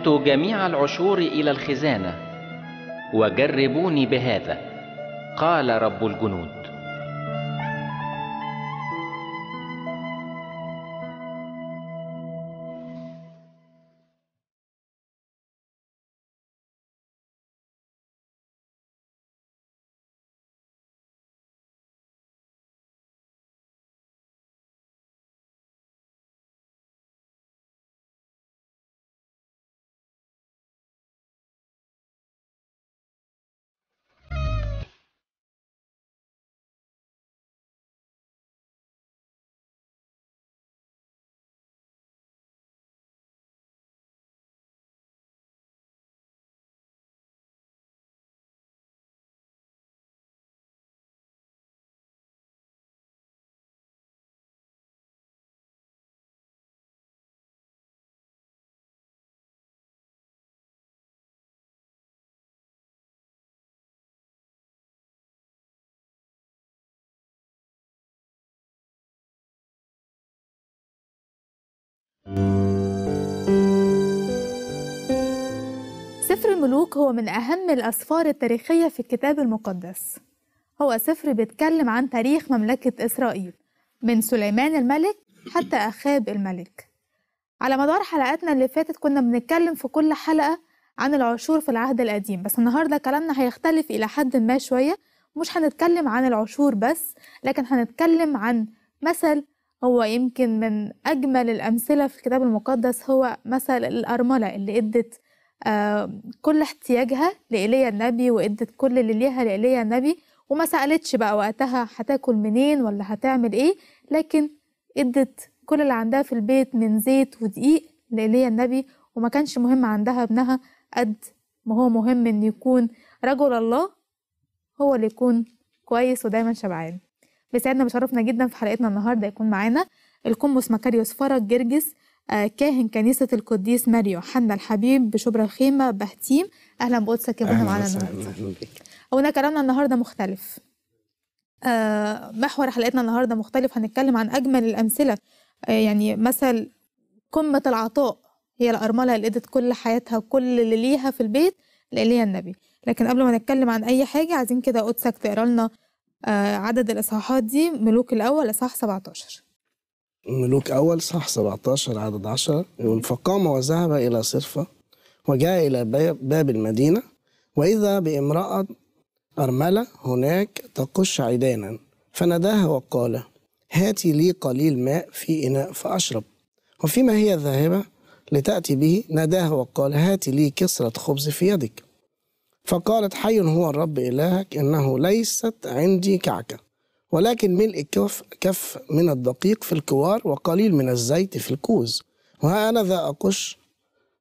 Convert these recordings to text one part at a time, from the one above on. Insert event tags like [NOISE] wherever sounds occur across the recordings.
هاتوا جميع العشور الى الخزانه وجربوني بهذا قال رب الجنود سفر الملوك هو من أهم الأسفار التاريخية في الكتاب المقدس هو سفر بيتكلم عن تاريخ مملكة إسرائيل من سليمان الملك حتى أخاب الملك على مدار حلقاتنا اللي فاتت كنا بنتكلم في كل حلقة عن العشور في العهد القديم بس النهاردة كلامنا هيختلف إلى حد ما شوية مش هنتكلم عن العشور بس لكن هنتكلم عن مثل هو يمكن من أجمل الأمثلة في الكتاب المقدس هو مثل الأرملة اللي إدت آه، كل احتياجها لإيليا النبي وإدت كل اللي ليها لإيليا النبي وما سألتش بقى وقتها هتاكل منين ولا هتعمل إيه لكن إدت كل اللي عندها في البيت من زيت ودقيق لإيليا النبي وما كانش مهم عندها ابنها قد ما هو مهم إن يكون رجل الله هو اللي يكون كويس ودايما شبعان بيسعدنا بيشرفنا جدا في حلقتنا النهارده يكون معانا القمص مكاريوس فرج جرجس آه، كاهن كنيسة القديس ماريو حنا الحبيب بشبرا الخيمة بهتيم أهلا بقدسك يا بونا معانا النهارده هنا كلامنا النهارده مختلف آه، محور حلقتنا النهارده مختلف هنتكلم عن أجمل الأمثلة آه، يعني مثل قمة العطاء هي الأرملة اللي ادت كل حياتها وكل اللي ليها في البيت لإيليا النبي لكن قبل ما نتكلم عن أي حاجة عايزين كده قدسك تقرا لنا آه، عدد الإصحاحات دي ملوك الأول إصحاح 17 ملوك أول صح 17 عدد 10 يقول فقام وذهب إلى صرفة وجاء إلى باب المدينة وإذا بامرأة أرملة هناك تقش عيدانا فناداها وقال هاتي لي قليل ماء في إناء فأشرب وفيما هي ذاهبة لتأتي به ناداها وقال هاتي لي كسرة خبز في يدك فقالت حي هو الرب إلهك إنه ليست عندي كعكة ولكن ملء كف, كف من الدقيق في الكوار وقليل من الزيت في الكوز وها أنا ذا أقش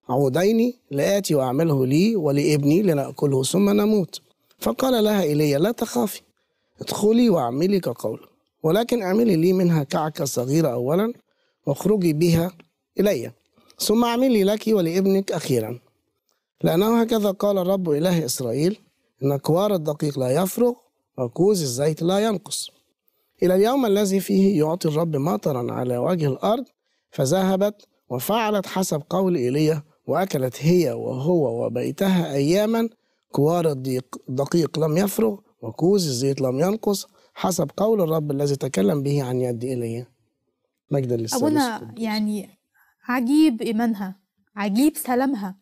عودين لآتي وأعمله لي ولابني لنأكله ثم نموت فقال لها إلي لا تخافي ادخلي واعملي كقول ولكن اعملي لي منها كعكة صغيرة أولا واخرجي بها إلي ثم اعملي لك ولابنك أخيرا لأنه هكذا قال الرب إله إسرائيل إن كوار الدقيق لا يفرغ وكوز الزيت لا ينقص إلى اليوم الذي فيه يعطي الرب مطرا على وجه الأرض فذهبت وفعلت حسب قول إيليا وأكلت هي وهو وبيتها أياما كوار الدقيق لم يفرغ وكوز الزيت لم ينقص حسب قول الرب الذي تكلم به عن يد إيليا مجدا للسيد أبونا يعني عجيب إيمانها عجيب سلامها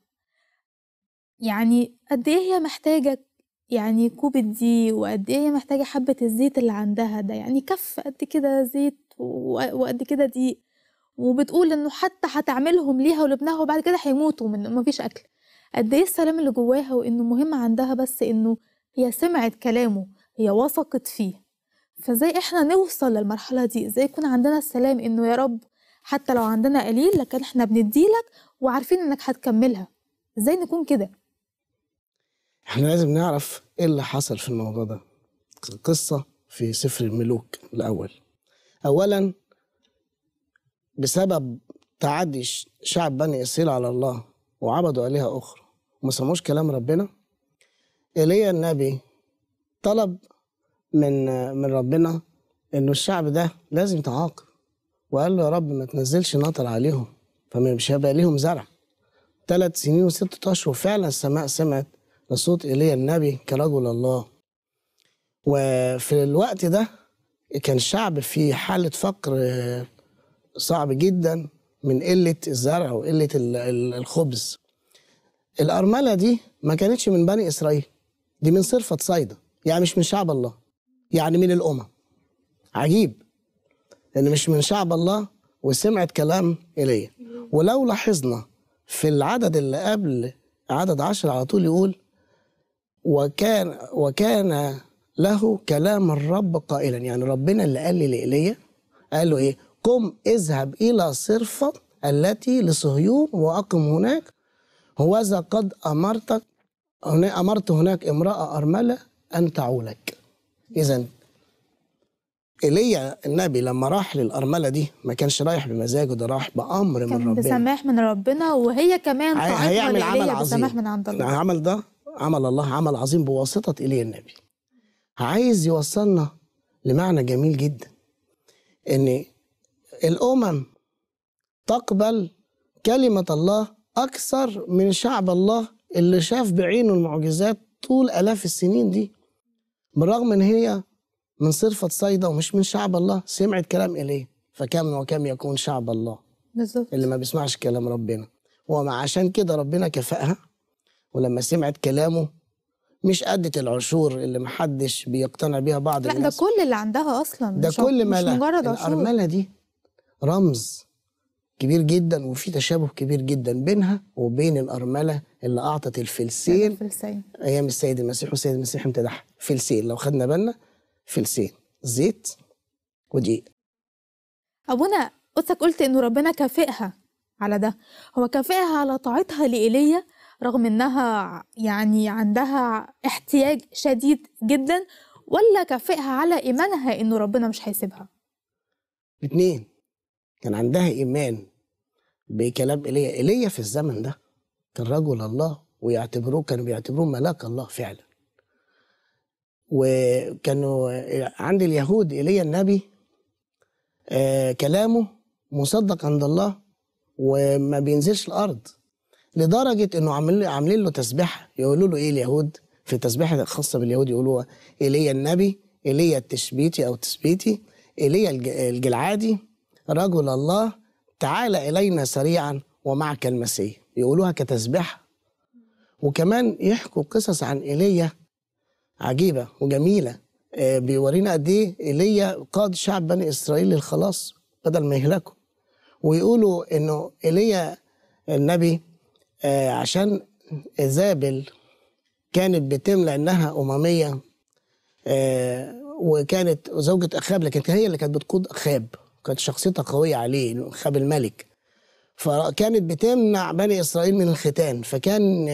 يعني قد إيه هي محتاجة يعني كوب دي وقد إيه هي محتاجة حبة الزيت اللي عندها ده يعني كف قد كده زيت وقد كده دي وبتقول إنه حتى هتعملهم ليها ولابنها وبعد كده هيموتوا من مفيش أكل قد إيه السلام اللي جواها وإنه مهم عندها بس إنه هي سمعت كلامه هي وثقت فيه فازاي احنا نوصل للمرحله دي ازاي يكون عندنا السلام انه يا رب حتى لو عندنا قليل لكن احنا بنديلك وعارفين انك هتكملها ازاي نكون كده احنا لازم نعرف ايه اللي حصل في الموضوع ده القصة في سفر الملوك الأول أولا بسبب تعدي شعب بني إسرائيل على الله وعبدوا آلهة أخرى وما سمعوش كلام ربنا إيليا النبي طلب من من ربنا إنه الشعب ده لازم يتعاقب وقال له يا رب ما تنزلش نطر عليهم فمش هيبقى ليهم زرع ثلاث سنين وستة أشهر فعلا السماء سمعت لصوت ايليا النبي كرجل الله وفي الوقت ده كان الشعب في حاله فقر آه، صعب جدا من قله الزرع وقله الخبز الارمله دي ما كانتش من بني اسرائيل دي من صرفه صيدا يعني مش من شعب الله يعني من الامم عجيب ان مش من شعب الله وسمعت كلام ايليا ولو لاحظنا في العدد اللي قبل عدد عشر على طول يقول وكان وكان له كلام الرب قائلا يعني ربنا اللي قال لإيليا قال له إيه قم اذهب إلى صرفة التي لصهيون وأقم هناك هوذا قد أمرتك أمرت هناك امرأة أرملة أن تعولك إذا ايليا النبي لما راح للارمله دي ما كانش رايح بمزاجه ده راح بامر من ربنا كان بسماح من ربنا وهي كمان هيعمل عمل عظيم بسماح من عند الله العمل ده عمل الله عمل عظيم بواسطة إليه النبي عايز يوصلنا لمعنى جميل جدا إن الأمم تقبل كلمة الله أكثر من شعب الله اللي شاف بعينه المعجزات طول آلاف السنين دي بالرغم إن هي من صرفة صيدا ومش من شعب الله سمعت كلام إليه فكم وكم يكون شعب الله بالظبط اللي ما بيسمعش كلام ربنا وما عشان كده ربنا كفأها ولما سمعت كلامه مش قدت العشور اللي محدش بيقتنع بيها بعض لا الناس. ده كل اللي عندها اصلا ده مش كل ما مش لا مجرد عشور الارمله دي رمز كبير جدا وفي تشابه كبير جدا بينها وبين الارمله اللي اعطت الفلسين الفلسين ايام السيد المسيح والسيد المسيح امتدحها فلسين لو خدنا بالنا فلسين زيت ودقيق ابونا قصتك قلت انه ربنا كافئها على ده هو كافئها على طاعتها لإيليا رغم انها يعني عندها احتياج شديد جدا ولا كافئها على ايمانها انه ربنا مش هيسيبها الاثنين كان عندها ايمان بكلام ايليا ايليا في الزمن ده كان رجل الله ويعتبروه كانوا بيعتبروه ملاك الله فعلا وكانوا عند اليهود ايليا النبي آه كلامه مصدق عند الله وما بينزلش الارض لدرجه انه عاملين عاملين له تسبيحه يقولوا له ايه اليهود في تسبيحه خاصه باليهود يقولوا ايليا النبي ايليا التشبيتي او تثبيتي ايليا الجلعادي رجل الله تعال الينا سريعا ومعك المسيح يقولوها كتسبيحه وكمان يحكوا قصص عن ايليا عجيبه وجميله آه، بيورينا قد ايه ايليا قاد شعب بني اسرائيل للخلاص بدل ما يهلكوا ويقولوا انه ايليا النبي آه، عشان ايزابل كانت بتملى انها امميه آه، وكانت زوجة أخاب لكن هي اللي كانت بتقود أخاب كانت شخصيتها قوية عليه أخاب الملك فكانت بتمنع بني إسرائيل من الختان فكان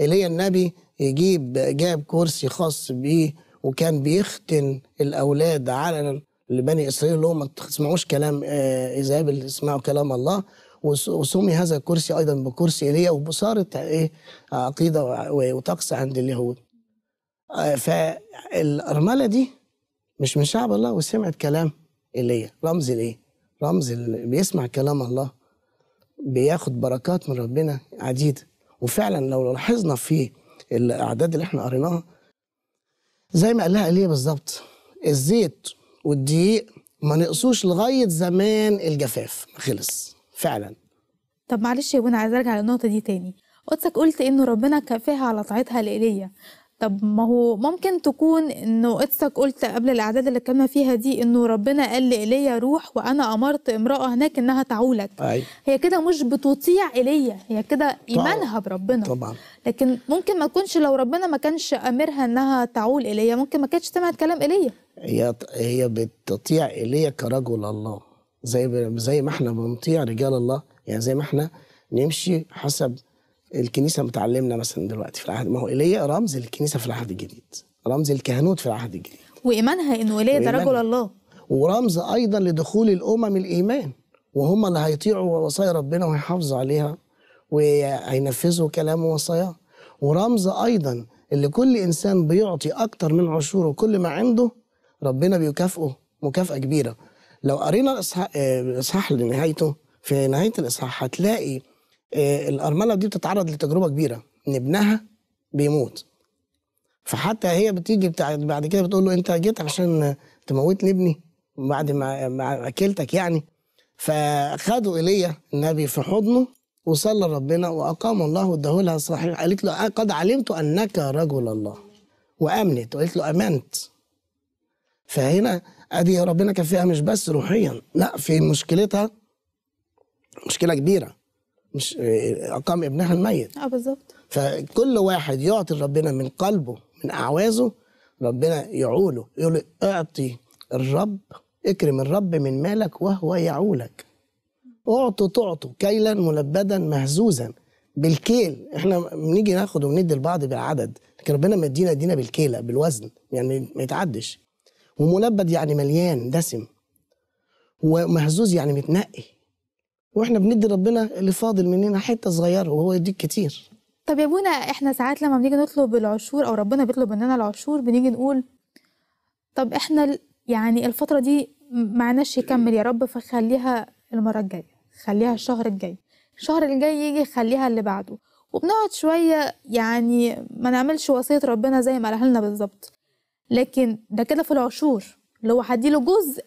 إيليا آه، النبي يجيب جاب كرسي خاص بيه وكان بيختن الأولاد علنا لبني إسرائيل اللي هم ما تسمعوش كلام إيزابل اسمعوا كلام الله وسمي هذا الكرسي ايضا بكرسي ايليا وصارت ايه عقيده وطقس عند اليهود آه، فالارمله دي مش من شعب الله وسمعت كلام ايليا رمز الايه رمز اللي بيسمع كلام الله بياخد بركات من ربنا عديده وفعلا لو لاحظنا في الاعداد اللي احنا قريناها زي ما قالها ايليا بالظبط الزيت والدقيق ما نقصوش لغايه زمان الجفاف خلص فعلا طب معلش يا ابونا عايز ارجع للنقطه دي تاني قدسك قلت انه ربنا كافاها على طاعتها لإيليا طب ما هو ممكن تكون انه قدسك قلت قبل الاعداد اللي اتكلمنا فيها دي انه ربنا قال لإيليا روح وانا امرت امراه هناك انها تعولك أي. هي كده مش بتطيع ايليا هي كده ايمانها بربنا طبعا لكن ممكن ما تكونش لو ربنا ما كانش امرها انها تعول ايليا ممكن ما كانتش سمعت كلام ايليا هي هي بتطيع ايليا كرجل الله زي زي ما احنا بنطيع رجال الله يعني زي ما احنا نمشي حسب الكنيسه متعلمنا مثلا دلوقتي في العهد ما هو ايليا رمز الكنيسه في العهد الجديد رمز الكهنوت في العهد الجديد وايمانها انه ايليا ده رجل الله ورمز ايضا لدخول الامم الايمان وهم اللي هيطيعوا وصايا ربنا وهيحافظوا عليها وهينفذوا كلامه ووصاياه ورمز ايضا اللي كل انسان بيعطي اكتر من عشوره كل ما عنده ربنا بيكافئه مكافاه كبيره لو قرينا الاصحاح آه، لنهايته في نهايه الاصحاح هتلاقي آه، الارمله دي بتتعرض لتجربه كبيره ان ابنها بيموت فحتى هي بتيجي بعد كده بتقول له انت جيت عشان تموتني ابني بعد ما اكلتك يعني فخدوا ايليا النبي في حضنه وصلى ربنا واقام الله واداه لها الصحيح قالت له قد علمت انك رجل الله وامنت وقالت له امنت فهنا ادي ربنا كفيها مش بس روحيا لا في مشكلتها مشكله كبيره مش اقام ابنها الميت اه بالظبط فكل واحد يعطي ربنا من قلبه من اعوازه ربنا يعوله يقول له اعطي الرب اكرم الرب من مالك وهو يعولك اعطوا تعطوا كيلا ملبدا مهزوزا بالكيل احنا بنيجي ناخد وندي لبعض بالعدد لكن ربنا مدينا دينا بالكيله بالوزن يعني ما يتعدش وملبد يعني مليان دسم ومهزوز يعني متنقي واحنا بندي ربنا اللي فاضل مننا حته صغيره وهو يديك كتير طب يا ابونا احنا ساعات لما بنيجي نطلب العشور او ربنا بيطلب مننا العشور بنيجي نقول طب احنا يعني الفتره دي معناش يكمل يا رب فخليها المره الجايه خليها الشهر الجاي الشهر الجاي يجي خليها اللي بعده وبنقعد شويه يعني ما نعملش وصيه ربنا زي ما قالها لنا بالظبط لكن ده كده في العشور اللي هو هديله جزء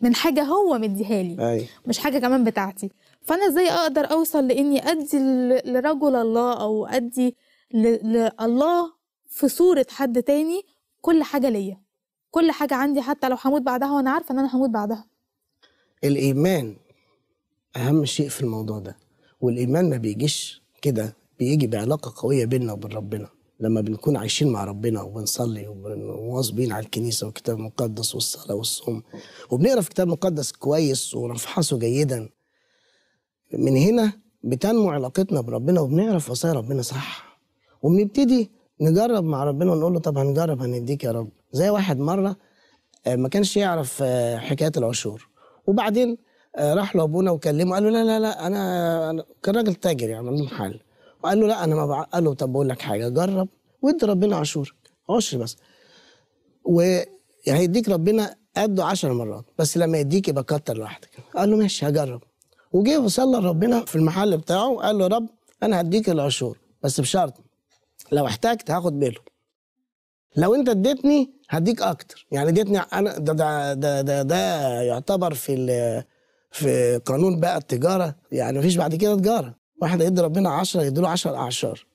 من حاجه هو مديها لي مش حاجه كمان بتاعتي فانا ازاي اقدر اوصل لاني ادي لرجل الله او ادي لله في صوره حد تاني كل حاجه ليا كل حاجه عندي حتى لو هموت بعدها وانا عارفه ان انا هموت بعدها الايمان اهم شيء في الموضوع ده والايمان ما بيجيش كده بيجي بعلاقه قويه بيننا وبين ربنا لما بنكون عايشين مع ربنا وبنصلي ومواظبين على الكنيسه والكتاب المقدس والصلاه والصوم وبنقرا في الكتاب المقدس كويس ونفحصه جيدا من هنا بتنمو علاقتنا بربنا وبنعرف وصايا ربنا صح وبنبتدي نجرب مع ربنا ونقول له طب هنجرب هنديك يا رب زي واحد مره آه، ما كانش يعرف آه، حكايه العشور وبعدين آه، راح له ابونا وكلمه قال له لا لا لا انا كان راجل تاجر يعني عنده محل فقال له لا انا ما بع... قال له طب بقول لك حاجه جرب وادي ربنا عاشورك عشر بس وهيديك يعني ربنا قده 10 مرات بس لما يديك يبقى كتر لوحدك قال له ماشي هجرب وجه وصلى ربنا في المحل بتاعه قال له يا رب انا هديك العشور بس بشرط لو احتجت هاخد باله لو انت اديتني هديك اكتر يعني اديتني انا ده ده ده, ده, ده يعتبر في في قانون بقى التجاره يعني مفيش بعد كده تجاره واحد هيدي ربنا 10 يدي له 10 اعشار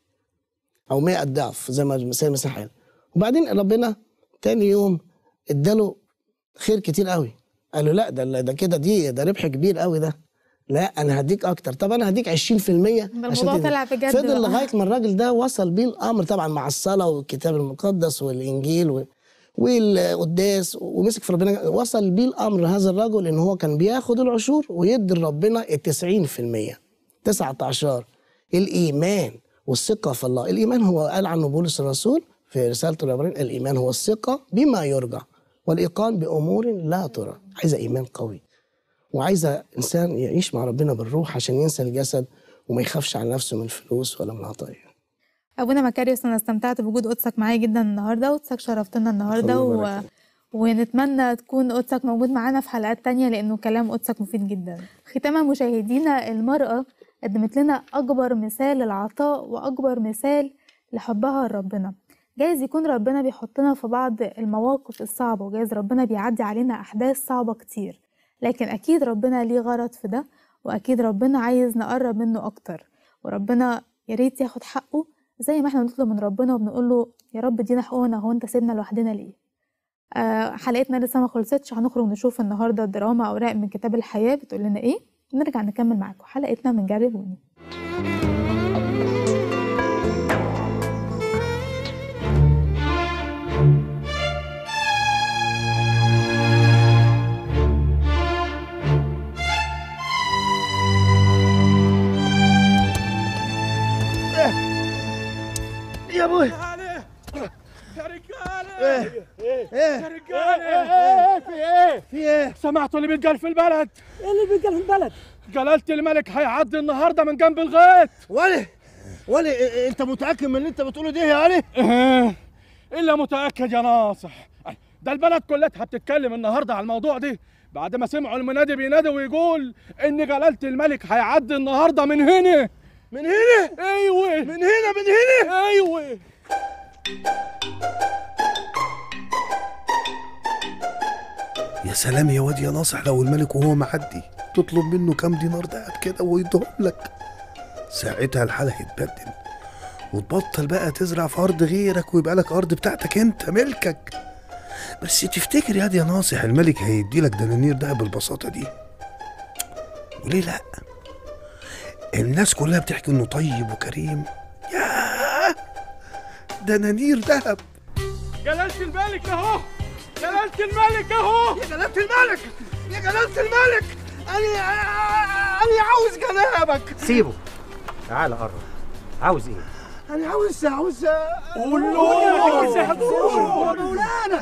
او 100 ضعف زي ما سيد مسيح وبعدين ربنا تاني يوم اداله خير كتير قوي قال له لا ده ده كده دي ده ربح كبير قوي ده لا انا هديك اكتر طب انا هديك 20% الموضوع طلع بجد فضل لغايه ما الراجل ده وصل بيه الامر طبعا مع الصلاه والكتاب المقدس والانجيل و... والقداس ومسك في ربنا وصل بيه الامر هذا الرجل ان هو كان بياخد العشور ويدي لربنا ال 90% 19 الإيمان والثقة في الله الإيمان هو قال عنه بولس الرسول في رسالة العبرين الإيمان هو الثقة بما يرجع والإيقان بأمور لا ترى عايزة إيمان قوي وعايزة إنسان يعيش مع ربنا بالروح عشان ينسى الجسد وما يخافش على نفسه من الفلوس ولا من عطايا أبونا مكاريوس أنا استمتعت بوجود قدسك معايا جدا النهاردة قدسك شرفتنا النهاردة و... ونتمنى تكون قدسك موجود معانا في حلقات تانية لأنه كلام قدسك مفيد جدا ختاما مشاهدينا المرأة قدمت لنا أكبر مثال للعطاء وأكبر مثال لحبها لربنا جايز يكون ربنا بيحطنا في بعض المواقف الصعبة وجايز ربنا بيعدي علينا أحداث صعبة كتير لكن أكيد ربنا ليه غرض في ده وأكيد ربنا عايز نقرب منه أكتر وربنا ياريت ياخد حقه زي ما احنا بنطلب من ربنا وبنقول له يا رب ادينا حقوقنا هو انت سيبنا لوحدنا ليه آه حلقتنا لسه ما خلصتش هنخرج نشوف النهارده دراما اوراق من كتاب الحياه بتقول لنا ايه نرجع نكمل معاكم حلقتنا من جربوني يا ابوي يا رجاله إيه؟ إيه،, ايه ايه في ايه في ايه سمعتوا اللي بيتقال في البلد ايه اللي بيتقال في البلد جلالة الملك هيعدي النهارده من جنب الغيط ولي ولي انت متاكد من اللي انت بتقوله ده يا علي ايه الا متاكد يا ناصح ده البلد كلها بتتكلم النهارده على الموضوع ده بعد ما سمعوا المنادي بينادي ويقول ان جلالة الملك هيعدي النهارده من هنا من هنا ايوه من هنا من هنا ايوه يا سلام يا واد يا ناصح لو الملك وهو معدي تطلب منه كام دينار دهب كده ويدهم لك ساعتها الحالة هيتبدل وتبطل بقى تزرع في أرض غيرك ويبقى لك أرض بتاعتك أنت ملكك بس تفتكر يا دي يا ناصح الملك هيدي لك دنانير دهب بالبساطة دي وليه لأ الناس كلها بتحكي إنه طيب وكريم ياه دنانير دهب جلالة الملك أهو جلالة الملك اهو يا جلالة الملك يا جلالة الملك أنا أنا عاوز جنابك سيبه تعال قرب عاوز إيه؟ أنا عاوز عاوز قول له قول أنا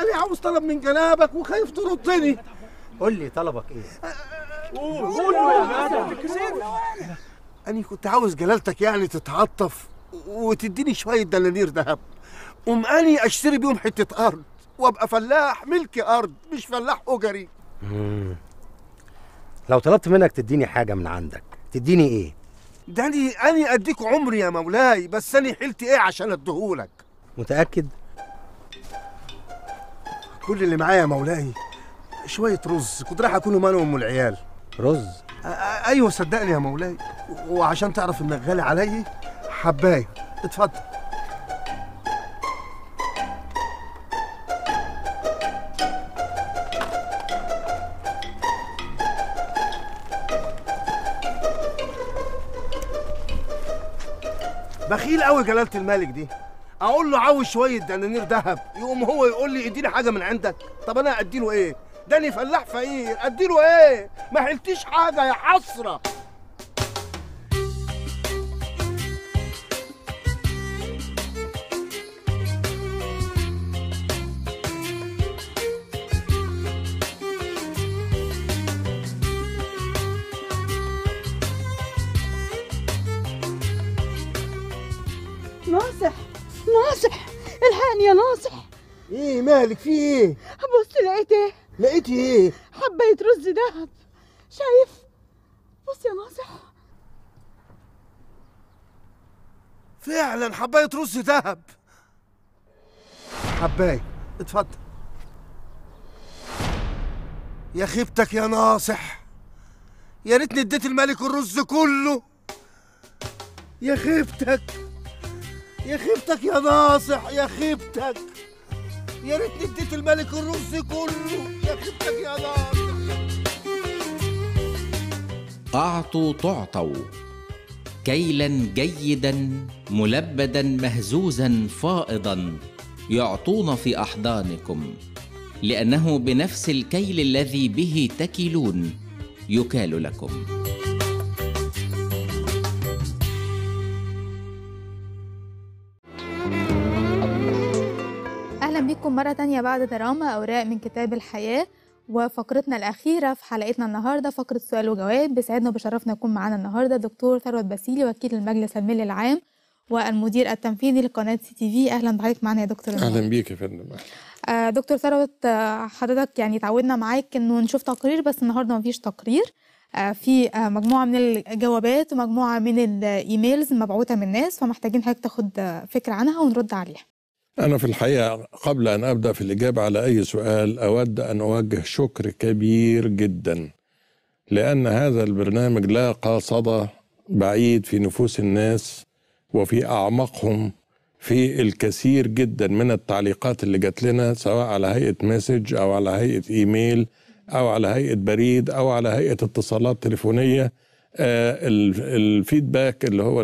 أنا عاوز طلب من جنابك وخايف تردني قول لي طلبك إيه؟ قول قول يا أنا كنت عاوز جلالتك يعني تتعطف وتديني شوية دنانير ذهب قوم أني أشتري بيهم حتة أرض وابقى فلاح ملك ارض مش فلاح اجري لو طلبت منك تديني حاجه من عندك تديني ايه ده أنا أديك عمري يا مولاي بس أنا حيلتي إيه عشان أديهولك متأكد؟ كل اللي معايا يا مولاي شوية رز كنت رايح أكله مال ام العيال رز؟ أيوه صدقني يا مولاي وعشان تعرف إنك غالي علي حباية اتفضل بخيل قوي جلاله الملك دي اقول له عاوز شويه دنانير ذهب يقوم هو يقول لي اديني حاجه من عندك طب انا اديله ايه داني فلاح فقير اديله ايه ما حلتيش حاجه يا حسره مالك في ايه بص لقيت ايه لقيت ايه حبايه رز ذهب شايف بص يا ناصح فعلا حبايه رز ذهب حبايه اتفضل يا خيبتك يا ناصح يا ريتني اديت الملك الرز كله يا خيبتك يا خيبتك يا ناصح يا خيبتك يا ريتني اديت الملك الرز كله يا خبتك يا نار أعطوا تعطوا كيلا جيدا ملبدا مهزوزا فائضا يعطون في أحضانكم لأنه بنفس الكيل الذي به تكلون يكال لكم معاكم مرة تانية بعد دراما أوراق من كتاب الحياة وفقرتنا الأخيرة في حلقتنا النهاردة فقرة سؤال وجواب بيسعدنا وبشرفنا يكون معانا النهاردة دكتور ثروت باسيلي وكيل المجلس المالي العام والمدير التنفيذي لقناة سي تي في أهلا بحضرتك معانا يا دكتور أهلا بيك يا فندم آه، دكتور ثروت آه، حضرتك يعني تعودنا معاك إنه نشوف تقرير بس النهاردة مفيش تقرير آه، في مجموعة من الجوابات ومجموعة من الإيميلز مبعوثة من الناس فمحتاجين حضرتك تاخد فكرة عنها ونرد عليها أنا في الحقيقة قبل أن أبدأ في الإجابة على أي سؤال أود أن أوجه شكر كبير جدا لأن هذا البرنامج لاقى صدى بعيد في نفوس الناس وفي أعماقهم في الكثير جدا من التعليقات اللي جات لنا سواء على هيئة مسج أو على هيئة إيميل أو على هيئة بريد أو على هيئة اتصالات تليفونية آه، الفيدباك اللي هو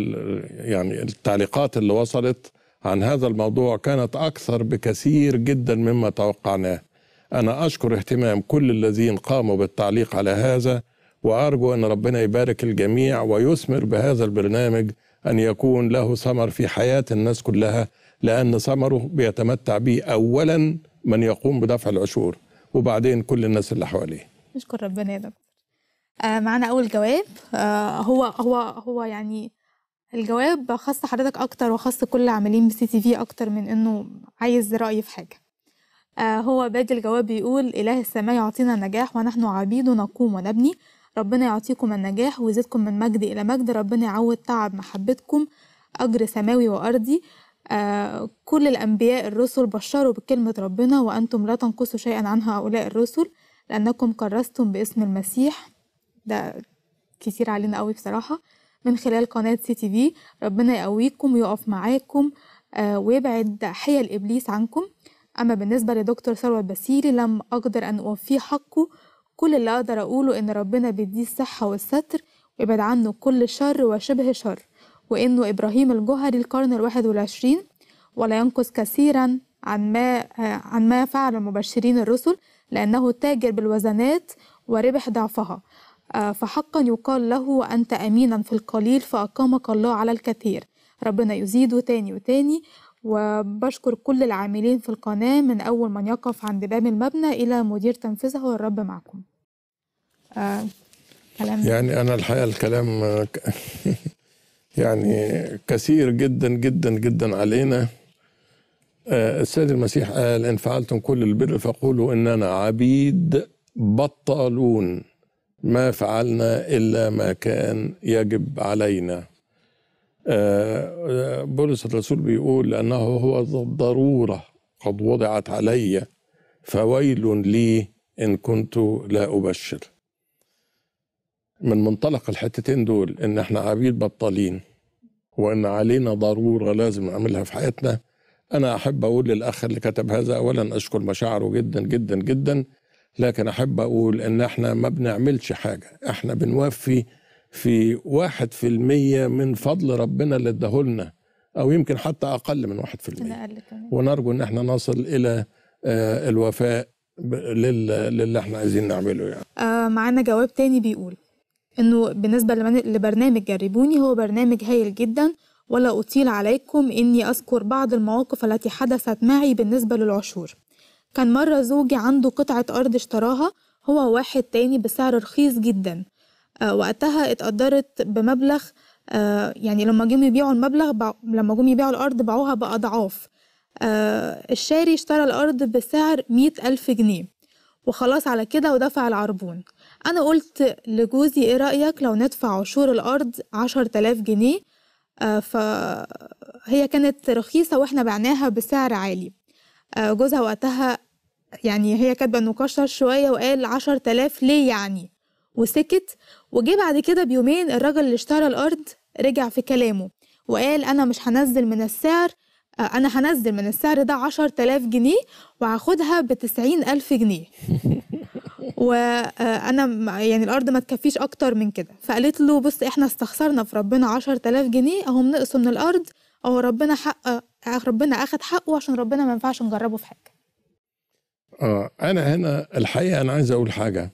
يعني التعليقات اللي وصلت عن هذا الموضوع كانت أكثر بكثير جدا مما توقعناه أنا أشكر اهتمام كل الذين قاموا بالتعليق على هذا وأرجو أن ربنا يبارك الجميع ويثمر بهذا البرنامج أن يكون له ثمر في حياة الناس كلها لأن ثمره بيتمتع به أولا من يقوم بدفع العشور وبعدين كل الناس اللي حواليه نشكر ربنا يا دكتور آه، معنا أول جواب آه هو هو هو يعني الجواب خاص حضرتك أكتر وخاص كل العاملين بسي تي في أكتر من إنه عايز رأي في حاجة آه هو بادي الجواب بيقول إله السماء يعطينا النجاح ونحن عبيد نقوم ونبني ربنا يعطيكم النجاح ويزيدكم من مجد إلى مجد ربنا يعوض تعب محبتكم أجر سماوي وأرضي آه كل الأنبياء الرسل بشروا بكلمة ربنا وأنتم لا تنقصوا شيئا عن هؤلاء الرسل لأنكم كرستم باسم المسيح ده كتير علينا قوي بصراحة من خلال قناة سي تي في ربنا يقويكم ويقف معاكم آه، ويبعد حيل إبليس عنكم أما بالنسبة لدكتور ثروت بسيري لم أقدر أن أوفيه حقه كل اللي أقدر أقوله إن ربنا بيديه الصحة والستر ويبعد عنه كل شر وشبه شر وإنه إبراهيم الجوهري القرن الواحد والعشرين ولا ينقص كثيرا عن ما آه، عن ما فعل مبشرين الرسل لأنه تاجر بالوزنات وربح ضعفها آه، فحقا يقال له أنت أمينا في القليل فأقامك الله على الكثير ربنا يزيده تاني وتاني وبشكر كل العاملين في القناة من أول من يقف عند باب المبنى إلى مدير تنفيذه والرب معكم آه. كلام يعني أنا الحقيقة الكلام [LAUGHS] يعني كثير جدا جدا جدا علينا آه السيد المسيح قال إن فعلتم كل البر فقولوا إننا عبيد بطالون ما فعلنا الا ما كان يجب علينا آه، بولس الرسول بيقول انه هو الضروره قد وضعت علي فويل لي ان كنت لا ابشر من منطلق الحتتين دول ان احنا عبيد بطالين وان علينا ضروره لازم نعملها في حياتنا انا احب اقول للاخ اللي كتب هذا اولا اشكر مشاعره جدا جدا جدا لكن أحب أقول إن إحنا ما بنعملش حاجة إحنا بنوفي في واحد في المية من فضل ربنا اللي اداهولنا أو يمكن حتى أقل من واحد في المية ونرجو إن إحنا نصل إلى آه، الوفاء للي احنا عايزين نعمله يعني آه معانا جواب تاني بيقول انه بالنسبه لبرنامج جربوني هو برنامج هايل جدا ولا اطيل عليكم اني اذكر بعض المواقف التي حدثت معي بالنسبه للعشور كان مرة زوجي عنده قطعة أرض اشتراها هو وواحد تاني بسعر رخيص جدا آه، وقتها اتقدرت بمبلغ آه، يعني لما جم يبيعوا المبلغ لما جم يبيعوا الأرض باعوها بأضعاف آه، الشاري اشترى الأرض بسعر مية ألف جنيه وخلاص على كده ودفع العربون أنا قلت لجوزي إيه رأيك لو ندفع عشور الأرض عشر تلاف جنيه فهي كانت رخيصة وإحنا بعناها بسعر عالي جوزها وقتها يعني هي كاتبة إنه كشر شوية وقال عشر تلاف ليه يعني وسكت وجه بعد كده بيومين الراجل اللي اشترى الأرض رجع في كلامه وقال أنا مش هنزل من السعر آه، أنا هنزل من السعر ده عشر تلاف جنيه وهاخدها بتسعين ألف جنيه [LAUGHS] وانا آه، يعني الارض ما تكفيش اكتر من كده فقالت له بص احنا استخسرنا في ربنا عشر تلاف جنيه اهو نقصوا من الارض او ربنا حق آه، ربنا اخد حقه عشان ربنا ما ينفعش نجربه في حاجه آه أنا هنا الحقيقة أنا عايز أقول حاجة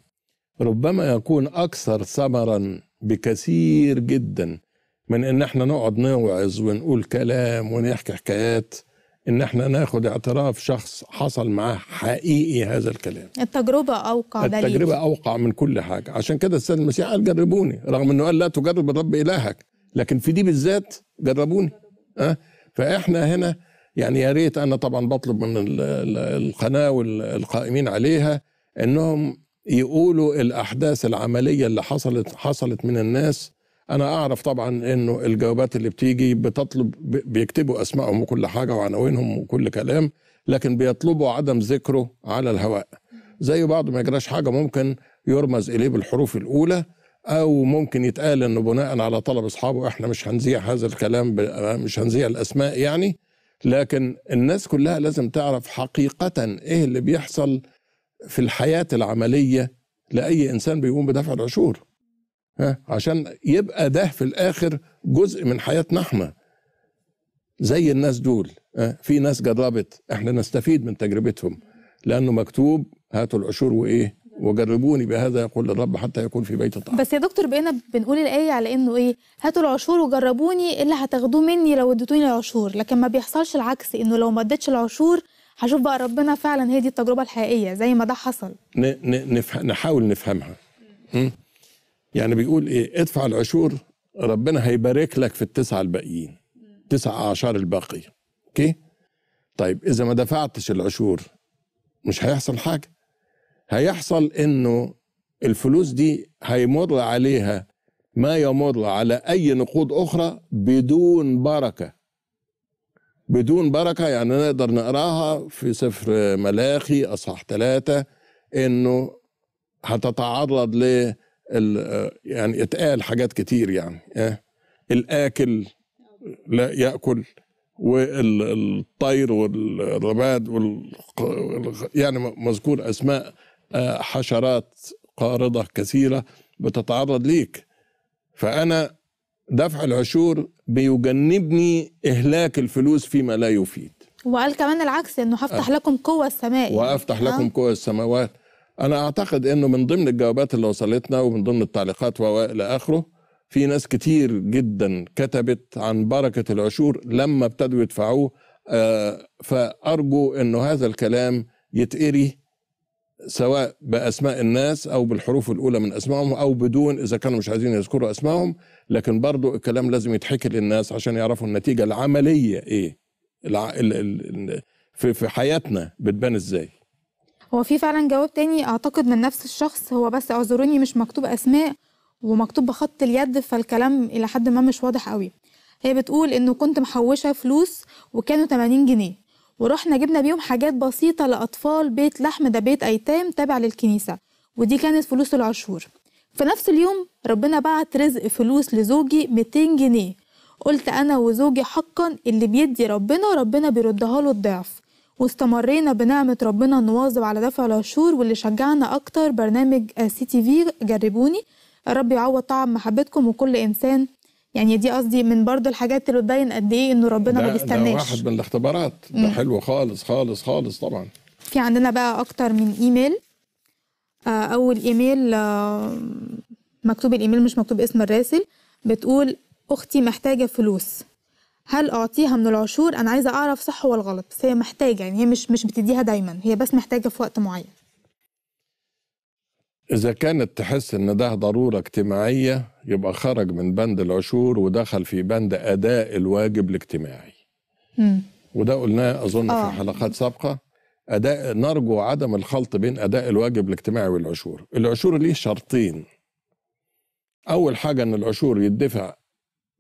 ربما يكون أكثر ثمرا بكثير جدا من إن إحنا نقعد نوعظ ونقول كلام ونحكي حكايات إن إحنا ناخد اعتراف شخص حصل معاه حقيقي هذا الكلام التجربة أوقع دليل التجربة أوقع من كل حاجة عشان كده السيد المسيح قال جربوني رغم إنه قال لا تجرب الرب إلهك لكن في دي بالذات جربوني أه؟ فإحنا هنا يعني يا ريت انا طبعا بطلب من القناه والقائمين عليها انهم يقولوا الاحداث العمليه اللي حصلت حصلت من الناس انا اعرف طبعا انه الجوابات اللي بتيجي بتطلب بيكتبوا اسمائهم وكل حاجه وعناوينهم وكل كلام لكن بيطلبوا عدم ذكره على الهواء زي بعض ما يجراش حاجه ممكن يرمز اليه بالحروف الاولى او ممكن يتقال انه بناء على طلب اصحابه احنا مش هنذيع هذا الكلام مش هنذيع الاسماء يعني لكن الناس كلها لازم تعرف حقيقة إيه اللي بيحصل في الحياة العملية لأي إنسان بيقوم بدفع العشور ها عشان يبقى ده في الآخر جزء من حياتنا احنا زي الناس دول ها في ناس جربت احنا نستفيد من تجربتهم لأنه مكتوب هاتوا العشور وإيه وجربوني بهذا يقول الرب حتى يكون في بيت الطعام بس يا دكتور بقينا بنقول الايه على انه ايه هاتوا العشور وجربوني اللي هتاخدوه مني لو اديتوني العشور لكن ما بيحصلش العكس انه لو ما اديتش العشور هشوف بقى ربنا فعلا هي دي التجربه الحقيقيه زي ما ده حصل ن- ن- نفه... نحاول نفهمها يعني بيقول ايه ادفع العشور ربنا هيبارك لك في التسعه الباقيين تسعة اعشار الباقيه اوكي طيب اذا ما دفعتش العشور مش هيحصل حاجه هيحصل انه الفلوس دي هيمر عليها ما يمر على اي نقود اخرى بدون بركه بدون بركه يعني نقدر نقراها في سفر ملاخي اصحاح ثلاثه انه هتتعرض ل يعني اتقال حاجات كتير يعني إيه؟ الاكل لا ياكل والطير والرباد وال يعني مذكور اسماء حشرات قارضة كثيرة بتتعرض ليك فأنا دفع العشور بيجنبني إهلاك الفلوس فيما لا يفيد وقال كمان العكس انه هفتح أه. لكم قوى السماء وافتح آه. لكم قوى السماوات انا اعتقد انه من ضمن الجوابات اللي وصلتنا ومن ضمن التعليقات والى اخره في ناس كتير جدا كتبت عن بركه العشور لما ابتدوا يدفعوه آه فارجو انه هذا الكلام يتقري سواء باسماء الناس او بالحروف الاولى من اسمائهم او بدون اذا كانوا مش عايزين يذكروا اسمائهم لكن برضو الكلام لازم يتحكي للناس عشان يعرفوا النتيجه العمليه ايه الع... ال... ال... في في حياتنا بتبان ازاي هو في فعلا جواب تاني اعتقد من نفس الشخص هو بس اعذروني مش مكتوب اسماء ومكتوب بخط اليد فالكلام الى حد ما مش واضح قوي هي بتقول انه كنت محوشه فلوس وكانوا 80 جنيه ورحنا جبنا بيهم حاجات بسيطة لأطفال بيت لحم ده بيت أيتام تابع للكنيسة ودي كانت فلوس العشور في نفس اليوم ربنا بعت رزق فلوس لزوجي 200 جنيه قلت أنا وزوجي حقا اللي بيدي ربنا ربنا بيردها له الضعف واستمرينا بنعمة ربنا نواظب على دفع العشور واللي شجعنا أكتر برنامج آه، سي تي في جربوني الرب يعوض طعم محبتكم وكل إنسان يعني دي قصدي من برضو الحاجات اللي بتبين قد ايه انه ربنا ما بيستناش ده واحد من الاختبارات ده حلو خالص خالص خالص طبعا في عندنا بقى اكتر من ايميل آه، اول ايميل آه، مكتوب الايميل مش مكتوب اسم الراسل بتقول اختي محتاجه فلوس هل اعطيها من العشور انا عايزه اعرف صح ولا غلط بس هي محتاجه يعني هي مش مش بتديها دايما هي بس محتاجه في وقت معين إذا كانت تحس إن ده ضرورة اجتماعية يبقى خرج من بند العشور ودخل في بند أداء الواجب الاجتماعي. م. وده قلناه أظن آه. في حلقات سابقة أداء نرجو عدم الخلط بين أداء الواجب الاجتماعي والعشور. العشور ليه شرطين. أول حاجة إن العشور يدفع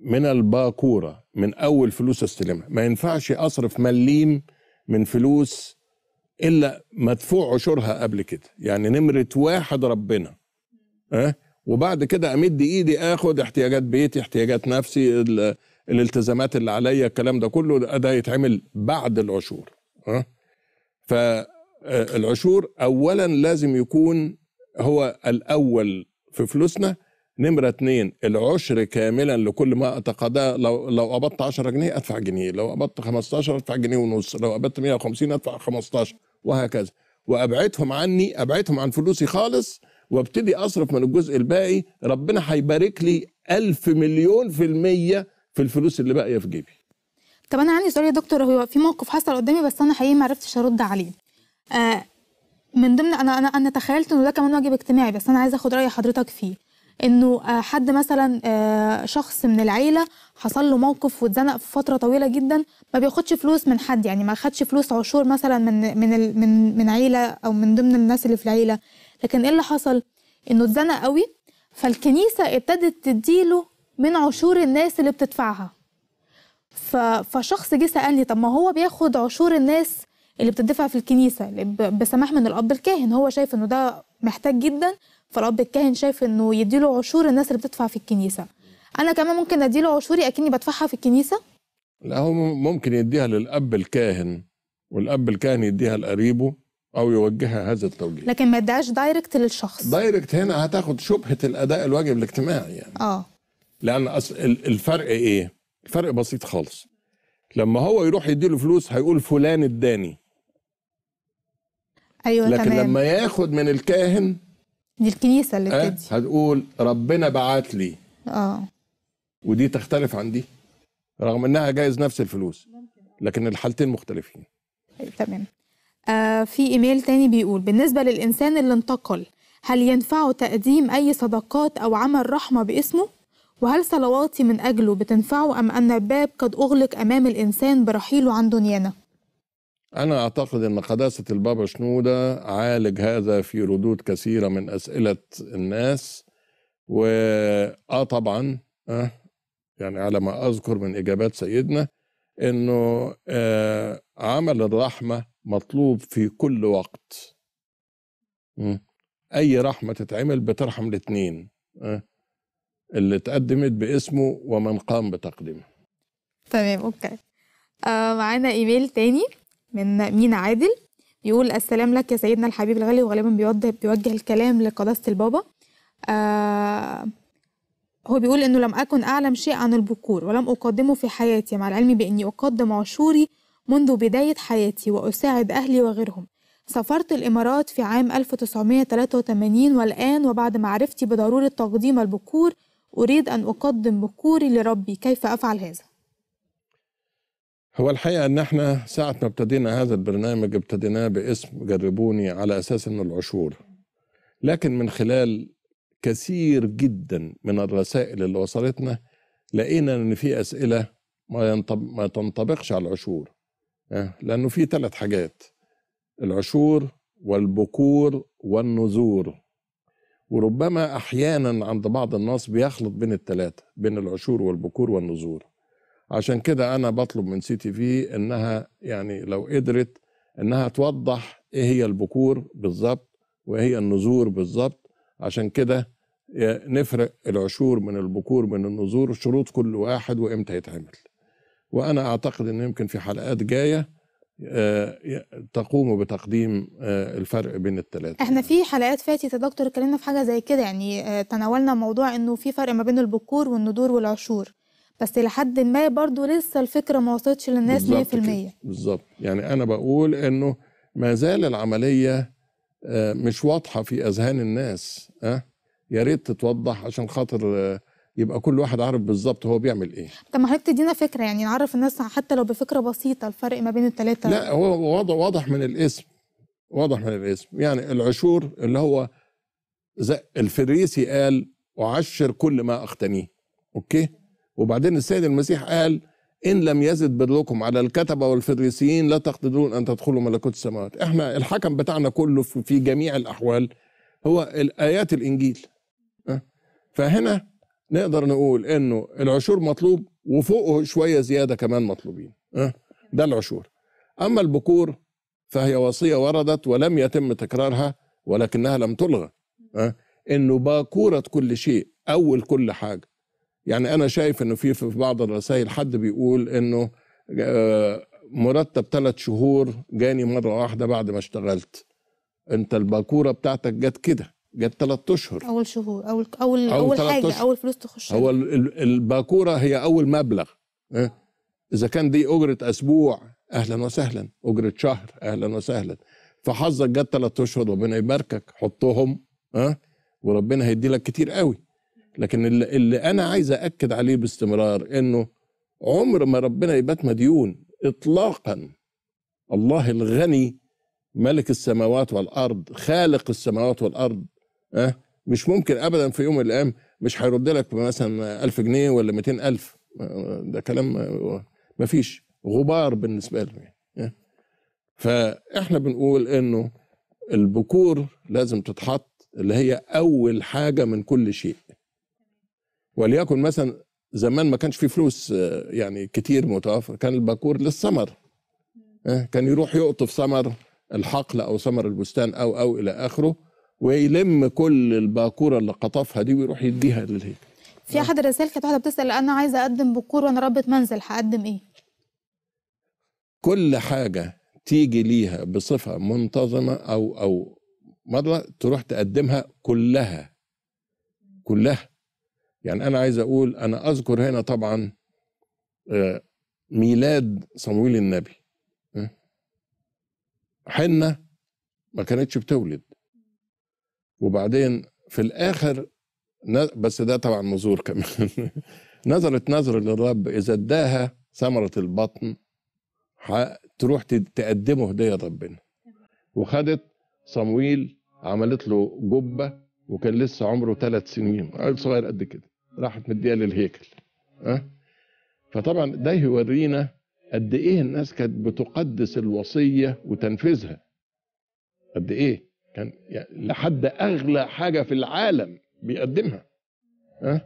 من الباكورة من أول فلوس استلمها، ما ينفعش أصرف مليم من فلوس الا مدفوع عشورها قبل كده يعني نمره واحد ربنا أه؟ وبعد كده امد ايدي اخد احتياجات بيتي احتياجات نفسي الالتزامات اللي عليا الكلام ده كله ده يتعمل بعد العشور أه؟ فالعشور أه، اولا لازم يكون هو الاول في فلوسنا نمرة اتنين العشر كاملا لكل ما أتقاضاه لو لو قبضت 10 جنيه أدفع جنيه لو قبضت 15 أدفع جنيه ونص لو قبضت 150 أدفع 15 وهكذا وأبعدهم عني أبعدهم عن فلوسي خالص وابتدي أصرف من الجزء الباقي ربنا هيبارك لي ألف مليون في المية في الفلوس اللي باقية في جيبي طب أنا عندي سؤال يا دكتور هو في موقف حصل قدامي بس أنا حقيقي ما عرفتش أرد عليه آه من ضمن أنا أنا أنا تخيلت إنه ده كمان واجب اجتماعي بس أنا عايزة أخد رأي حضرتك فيه انه آه، حد مثلا آه، شخص من العيله حصل له موقف واتزنق في فتره طويله جدا ما بياخدش فلوس من حد يعني ما خدش فلوس عشور مثلا من من من من عيله او من ضمن الناس اللي في العيله لكن ايه اللي حصل انه اتزنق قوي فالكنيسه ابتدت تديله من عشور الناس اللي بتدفعها فشخص جه سالني طب ما هو بياخد عشور الناس اللي بتدفع في الكنيسه بسماح من الاب الكاهن هو شايف انه ده محتاج جدا فرب الكاهن شايف انه يديله عشور الناس اللي بتدفع في الكنيسه انا كمان ممكن اديله عشوري اكني بدفعها في الكنيسه لا هو ممكن يديها للاب الكاهن والاب الكاهن يديها لقريبه او يوجهها هذا التوجيه لكن ما يدعش دايركت للشخص دايركت هنا هتاخد شبهه الاداء الواجب الاجتماعي يعني اه لان أصل الفرق ايه الفرق بسيط خالص لما هو يروح يديله فلوس هيقول فلان اداني ايوه لكن تمام. لما ياخد من الكاهن دي الكنيسة اللي أه؟ هتقول ربنا بعت لي اه ودي تختلف عن دي رغم انها جايز نفس الفلوس لكن الحالتين مختلفين طيب، تمام آه في ايميل تاني بيقول بالنسبة للإنسان اللي انتقل هل ينفعه تقديم أي صدقات أو عمل رحمة باسمه؟ وهل صلواتي من أجله بتنفعه أم أن الباب قد أغلق أمام الإنسان برحيله عن دنيانا؟ أنا أعتقد أن قداسة البابا شنودة عالج هذا في ردود كثيرة من أسئلة الناس و آه طبعا آه يعني على ما أذكر من إجابات سيدنا أنه آه عمل الرحمة مطلوب في كل وقت م. أي رحمة تتعمل بترحم الاثنين آه اللي اتقدمت باسمه ومن قام بتقديمه تمام أوكي آه معانا إيميل تاني من مينا عادل بيقول السلام لك يا سيدنا الحبيب الغالي وغالبا بيوجه بيوجه الكلام لقداسة البابا آه هو بيقول انه لم اكن اعلم شيء عن البكور ولم اقدمه في حياتي مع العلم باني اقدم عشوري منذ بداية حياتي واساعد اهلي وغيرهم سافرت الامارات في عام 1983 والان وبعد معرفتي بضرورة تقديم البكور اريد ان اقدم بكوري لربي كيف افعل هذا هو الحقيقة أن احنا ساعة ما ابتدينا هذا البرنامج ابتديناه باسم جربوني على أساس أنه العشور لكن من خلال كثير جدا من الرسائل اللي وصلتنا لقينا أن في أسئلة ما, ينطب ما تنطبقش على العشور آه، لأنه في ثلاث حاجات العشور والبكور والنذور وربما أحيانا عند بعض الناس بيخلط بين الثلاثة بين العشور والبكور والنذور عشان كده انا بطلب من سي تي في انها يعني لو قدرت انها توضح ايه هي البكور بالظبط وايه هي النذور بالظبط عشان كده آه، نفرق العشور من البكور من النذور شروط كل واحد وامتى يتعمل وانا اعتقد ان يمكن في حلقات جايه آه، تقوم بتقديم آه، الفرق بين الثلاثه احنا يعني. في حلقات فاتت يا دكتور اتكلمنا في حاجه زي كده يعني تناولنا موضوع انه في فرق ما بين البكور والندور والعشور بس لحد ما برضو لسه الفكره ما وصلتش للناس 100% بالظبط يعني انا بقول انه ما زال العمليه آه، مش واضحه في اذهان الناس ها أه؟ يا ريت تتوضح عشان خاطر آه، يبقى كل واحد عارف بالظبط هو بيعمل ايه طب ما حضرتك تدينا فكره يعني نعرف الناس حتى لو بفكره بسيطه الفرق ما بين الثلاثه لا هو واضح واضح من الاسم واضح من الاسم يعني العشور اللي هو الفريسي قال اعشر كل ما اختنيه اوكي وبعدين السيد المسيح قال إن لم يزد بركم على الكتبة والفريسيين لا تقدرون أن تدخلوا ملكوت السماوات إحنا الحكم بتاعنا كله في جميع الأحوال هو آيات الإنجيل أه؟ فهنا نقدر نقول إنه العشور مطلوب وفوقه شوية زيادة كمان مطلوبين أه؟ ده العشور أما البكور فهي وصية وردت ولم يتم تكرارها ولكنها لم تلغى أه؟ إنه باكورة كل شيء أول كل حاجة يعني انا شايف انه في في بعض الرسائل حد بيقول انه آه، مرتب ثلاث شهور جاني مره واحده بعد ما اشتغلت انت الباكوره بتاعتك جت كده جت ثلاث اشهر اول شهور اول اول اول حاجه اول فلوس تخش هو الباكوره هي اول مبلغ اذا كان دي اجره اسبوع اهلا وسهلا اجره شهر اهلا وسهلا فحظك جت ثلاث اشهر ربنا يباركك حطهم ها وربنا هيدي لك كتير قوي لكن اللي, اللي انا عايز اكد عليه باستمرار انه عمر ما ربنا يبات مديون اطلاقا الله الغني ملك السماوات والارض خالق السماوات والارض أه؟ مش ممكن ابدا في يوم من الايام مش هيرد لك مثلا 1000 جنيه ولا 200000 آه، ده كلام آه، ما فيش غبار بالنسبه له أه؟ فاحنا بنقول انه البكور لازم تتحط اللي هي اول حاجه من كل شيء وليكن مثلا زمان ما كانش في فلوس آه، يعني كتير متوفر كان الباكور للثمر آه، كان يروح يقطف ثمر الحقل او ثمر البستان او او الى اخره ويلم كل الباكوره اللي قطفها دي ويروح يديها للهيك في احد الرسائل كانت واحده بتسال انا عايزه اقدم بكور وانا ربة منزل هقدم ايه كل حاجه تيجي ليها بصفه منتظمه او او مره تروح تقدمها كلها كلها يعني أنا عايز أقول أنا أذكر هنا طبعا آه، ميلاد صمويل النبي حنة ما كانتش بتولد وبعدين في الآخر بس ده طبعا مزور كمان [LAUGHS] نظرت نظر للرب إذا اداها ثمرة البطن تروح تقدمه هدية ربنا وخدت صمويل عملت له جبة وكان لسه عمره ثلاث سنين عيل صغير قد كده راحت مديها للهيكل أه؟ فطبعا ده يورينا قد ايه الناس كانت بتقدس الوصيه وتنفيذها قد ايه كان يعني لحد اغلى حاجه في العالم بيقدمها أه؟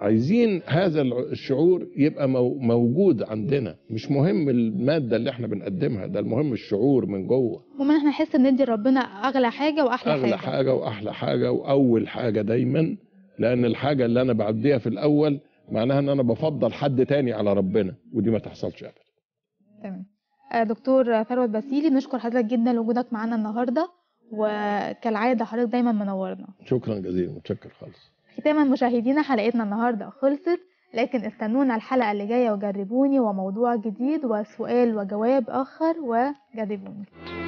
عايزين هذا الشعور يبقى موجود عندنا مش مهم المادة اللي احنا بنقدمها ده المهم الشعور من جوه وما احنا نحس ان ندي ربنا اغلى حاجة واحلى أغلى حاجة اغلى حاجة واحلى حاجة واول حاجة دايما لان الحاجه اللي انا بعديها في الاول معناها ان انا بفضل حد تاني على ربنا ودي ما تحصلش ابدا تمام آه، دكتور ثروت باسيلي نشكر حضرتك جدا لوجودك معانا النهارده وكالعاده حضرتك دايما منورنا شكرا جزيلا متشكر خالص ختاما مشاهدينا حلقتنا النهارده خلصت لكن استنونا الحلقه اللي جايه وجربوني وموضوع جديد وسؤال وجواب اخر وجربوني